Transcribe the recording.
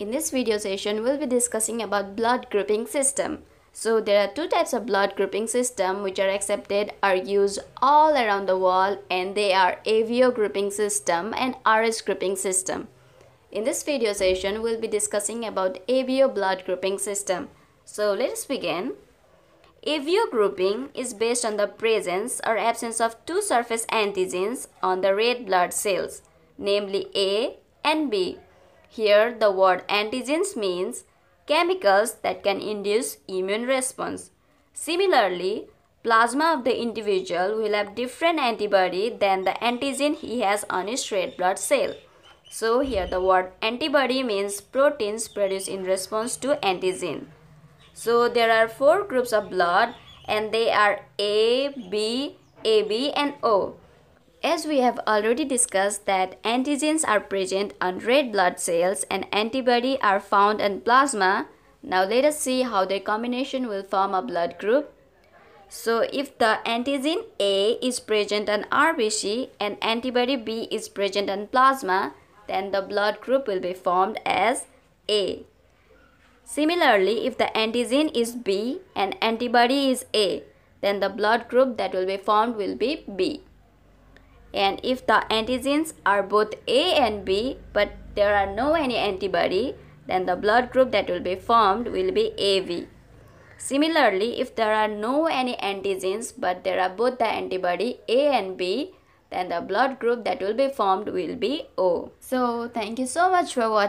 In this video session, we'll be discussing about blood grouping system. So there are two types of blood grouping system which are accepted are used all around the world and they are AVO grouping system and RS grouping system. In this video session, we'll be discussing about AVO blood grouping system. So let us begin. AVO grouping is based on the presence or absence of two surface antigens on the red blood cells, namely A and B here the word antigens means chemicals that can induce immune response. Similarly, plasma of the individual will have different antibody than the antigen he has on his red blood cell. So here the word antibody means proteins produced in response to antigen. So there are four groups of blood and they are A, B, AB and O. As we have already discussed that antigens are present on red blood cells and antibody are found in plasma, now let us see how their combination will form a blood group. So if the antigen A is present on RBC and antibody B is present on plasma, then the blood group will be formed as A. Similarly, if the antigen is B and antibody is A, then the blood group that will be formed will be B. And if the antigens are both A and B, but there are no any antibody, then the blood group that will be formed will be AB. Similarly, if there are no any antigens, but there are both the antibody A and B, then the blood group that will be formed will be O. So, thank you so much for watching.